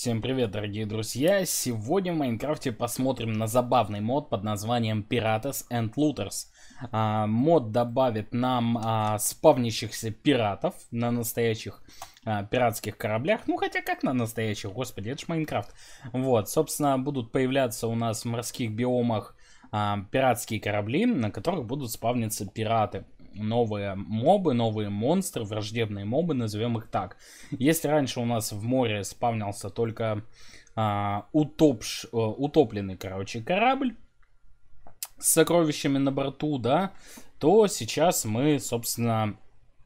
Всем привет, дорогие друзья! Сегодня в Майнкрафте посмотрим на забавный мод под названием Pirates and Looters. А, мод добавит нам а, спавнящихся пиратов на настоящих а, пиратских кораблях. Ну, хотя как на настоящих, господи, это же Майнкрафт. Вот, собственно, будут появляться у нас в морских биомах а, пиратские корабли, на которых будут спавниться пираты новые мобы, новые монстры, враждебные мобы, назовем их так. Если раньше у нас в море спавнился только а, утопш, а, утопленный, короче, корабль с сокровищами на борту, да, то сейчас мы, собственно,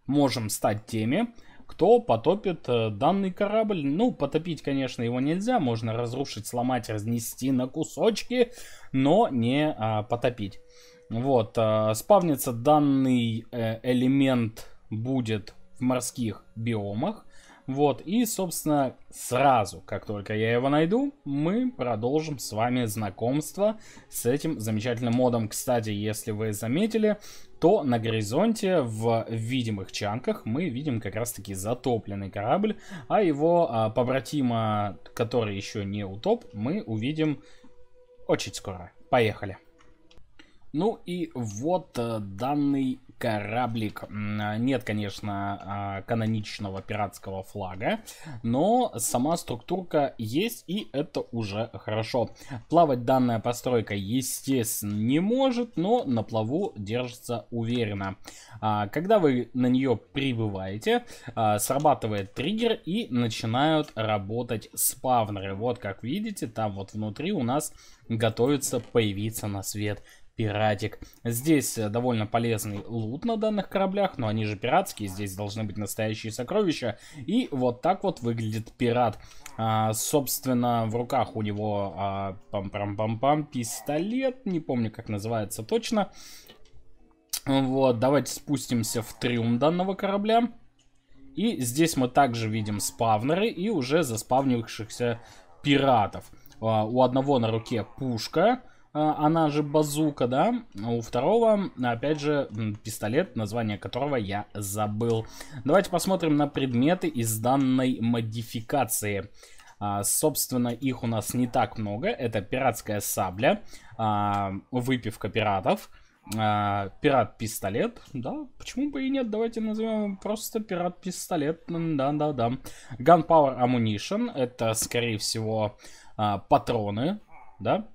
можем стать теми, кто потопит э, данный корабль. Ну, потопить, конечно, его нельзя. Можно разрушить, сломать, разнести на кусочки, но не а, потопить. Вот, э, спавнится данный э, элемент будет в морских биомах. Вот, и, собственно, сразу, как только я его найду, мы продолжим с вами знакомство с этим замечательным модом. Кстати, если вы заметили, то на горизонте в видимых чанках мы видим как раз-таки затопленный корабль, а его а, побратима, который еще не утоп, мы увидим очень скоро. Поехали! Ну и вот э, данный кораблик. Нет, конечно, а, каноничного пиратского флага, но сама структурка есть, и это уже хорошо. Плавать данная постройка, естественно, не может, но на плаву держится уверенно. А, когда вы на нее прибываете, а, срабатывает триггер и начинают работать спавнеры. Вот как видите, там вот внутри у нас готовится появиться на свет пиратик. Здесь э, довольно полезный лут на данных кораблях, но они же пиратские, здесь должны быть настоящие сокровища. И вот так вот выглядит пират. А, собственно, в руках у него а, пам-пам-пам-пам пистолет, не помню как называется точно. Вот, давайте спустимся в трюм данного корабля. И здесь мы также видим спавнеры и уже заспавнившихся пиратов. А, у одного на руке пушка, а, она же базука, да. У второго, опять же, пистолет, название которого я забыл. Давайте посмотрим на предметы из данной модификации. А, собственно, их у нас не так много. Это пиратская сабля, а, выпивка пиратов, а, пират-пистолет. Да, почему бы и нет? Давайте назовем просто пират-пистолет. Да-да-да. Gunpower Ammunition. Это, скорее всего, а, патроны. Да,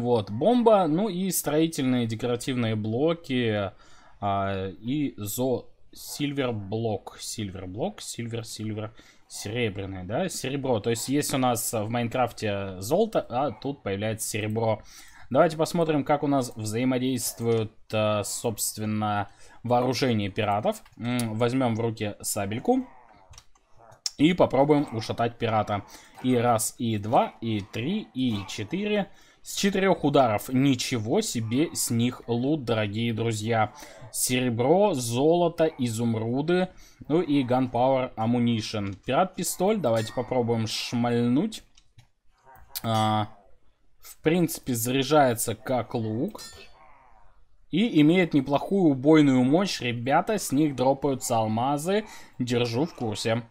вот, бомба, ну и строительные декоративные блоки а, и зо сильвер блок, сильвер блок, сильвер сильвер серебряный, да, серебро. То есть есть у нас в Майнкрафте золото, а тут появляется серебро. Давайте посмотрим, как у нас взаимодействуют, а, собственно, вооружение пиратов. Возьмем в руки сабельку и попробуем ушатать пирата. И раз, и два, и три, и четыре. С четырех ударов ничего себе с них лут, дорогие друзья. Серебро, золото, изумруды, ну и Gunpower амунишен. Пират-пистоль, давайте попробуем шмальнуть. А, в принципе, заряжается как лук. И имеет неплохую убойную мощь. Ребята, с них дропаются алмазы. Держу в курсе.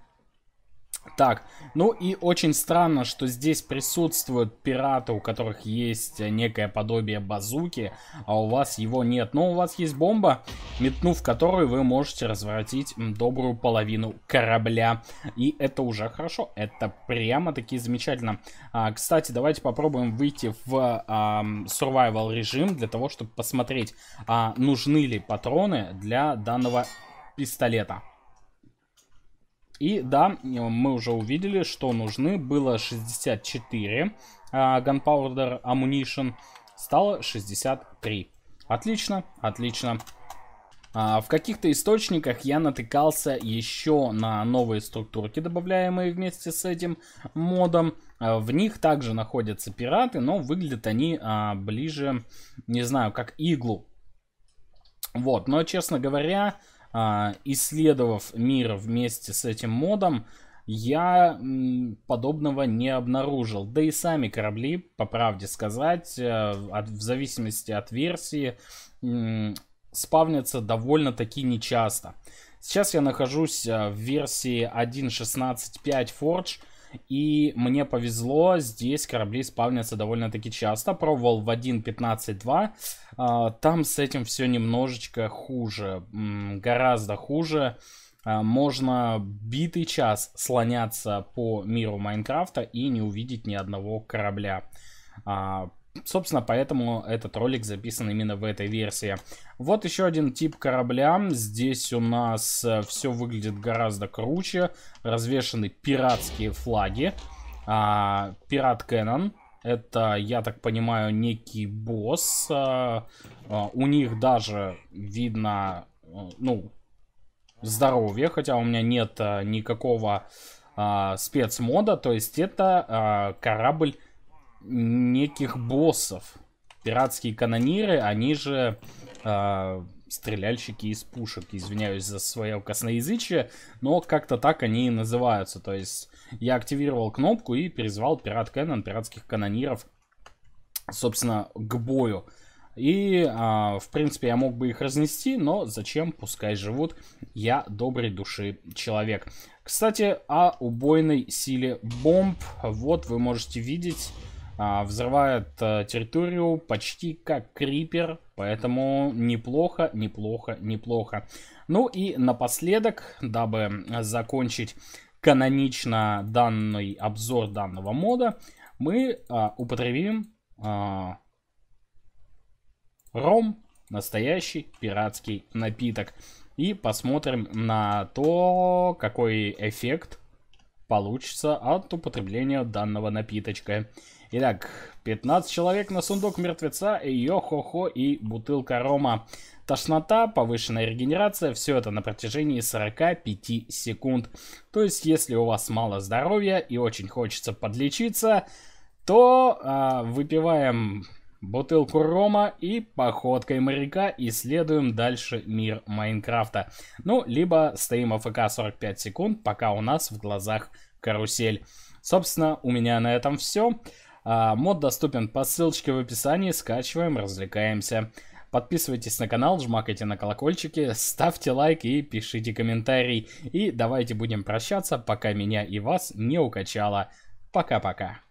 Так, ну и очень странно, что здесь присутствуют пираты, у которых есть некое подобие базуки, а у вас его нет. Но у вас есть бомба, метнув которую вы можете развратить добрую половину корабля. И это уже хорошо, это прямо-таки замечательно. А, кстати, давайте попробуем выйти в а, survival режим для того, чтобы посмотреть, а, нужны ли патроны для данного пистолета. И да, мы уже увидели, что нужны. Было 64 uh, а, Gunpowder Ammunition, стало 63. Отлично, отлично. А, в каких-то источниках я натыкался еще на новые структурки, добавляемые вместе с этим модом. А, в них также находятся пираты, но выглядят они ближе, не знаю, как иглу. Вот, но, честно говоря, а, исследовав мир вместе с этим модом, я подобного не обнаружил. Да и сами корабли, по правде сказать, э, от, в зависимости от версии, спавнятся довольно-таки нечасто. Сейчас я нахожусь э, в версии 1.16.5 Forge. И мне повезло, здесь корабли спавнятся довольно-таки часто. Пробовал в 1.15.2. А, там с этим все немножечко хуже. Гораздо хуже. А, можно битый час слоняться по миру Майнкрафта и не увидеть ни одного корабля. А, Собственно, поэтому этот ролик записан именно в этой версии. Вот еще один тип корабля. Здесь у нас э, все выглядит гораздо круче. Развешаны пиратские флаги. А, пират Кэнон. Это, я так понимаю, некий босс. А, а у них даже видно, э, ну, здоровье. Хотя у меня нет э, никакого а, спецмода. То есть это а, корабль неких боссов. Пиратские канониры, они же э, стреляльщики из пушек. Извиняюсь за свое косноязычие, но как-то так они и называются. То есть я активировал кнопку и призвал пират Кэнон, пиратских канониров, собственно, к бою. И, а, в принципе, я мог бы их разнести, но зачем, пускай живут. Я доброй души человек. Кстати, о убойной силе бомб. Вот вы можете видеть а, взрывает э, территорию почти как крипер. Поэтому неплохо, неплохо, неплохо. Ну и напоследок, дабы закончить канонично данный обзор данного мода, мы а, употребим а, ром, настоящий пиратский напиток. И посмотрим на то, какой эффект получится от употребления данного напиточка. Итак, 15 человек на сундук мертвеца, йо-хо-хо и бутылка рома. Тошнота, повышенная регенерация, все это на протяжении 45 секунд. То есть, если у вас мало здоровья и очень хочется подлечиться, то э, выпиваем бутылку рома и походкой моряка исследуем дальше мир Майнкрафта. Ну, либо стоим АФК 45 секунд, пока у нас в глазах карусель. Собственно, у меня на этом все. А, мод доступен по ссылочке в описании, скачиваем, развлекаемся. Подписывайтесь на канал, жмакайте на колокольчики, ставьте лайк и пишите комментарий. И давайте будем прощаться, пока меня и вас не укачало. Пока-пока.